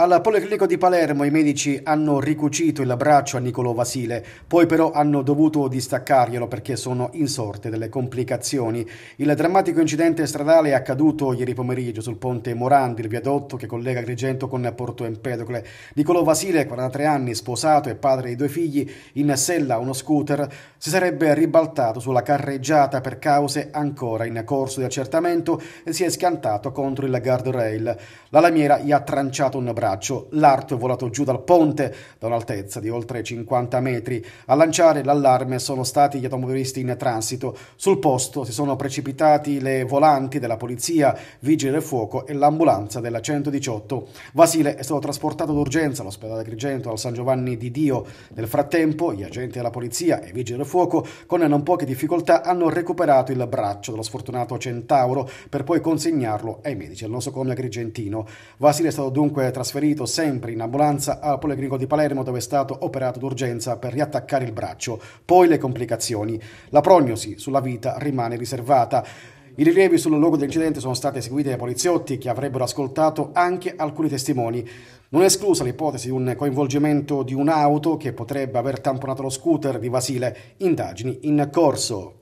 Al Policlinico di Palermo i medici hanno ricucito il braccio a Niccolò Vasile, poi però hanno dovuto distaccarglielo perché sono insorte delle complicazioni. Il drammatico incidente stradale è accaduto ieri pomeriggio sul ponte Morandi, il viadotto che collega Grigento con Porto Empedocle. Niccolò Vasile, 43 anni, sposato e padre di due figli, in sella a uno scooter, si sarebbe ribaltato sulla carreggiata per cause ancora in corso di accertamento e si è schiantato contro il guardrail. La lamiera gli ha tranciato un braccio l'arto è volato giù dal ponte da un'altezza di oltre 50 metri. A lanciare l'allarme sono stati gli automobilisti in transito. Sul posto si sono precipitati le volanti della polizia, vigili del fuoco e l'ambulanza della 118. Vasile è stato trasportato d'urgenza all'ospedale Agrigento al San Giovanni di Dio. Nel frattempo gli agenti della polizia e vigili del fuoco con non poche difficoltà hanno recuperato il braccio dello sfortunato centauro per poi consegnarlo ai medici al nosocomio agrigentino. Vasile è stato dunque trasportato trasferito sempre in ambulanza al Policlinico di Palermo dove è stato operato d'urgenza per riattaccare il braccio. Poi le complicazioni. La prognosi sulla vita rimane riservata. I rilievi sul luogo dell'incidente sono stati eseguiti dai poliziotti che avrebbero ascoltato anche alcuni testimoni. Non è esclusa l'ipotesi di un coinvolgimento di un'auto che potrebbe aver tamponato lo scooter di Vasile, indagini in corso.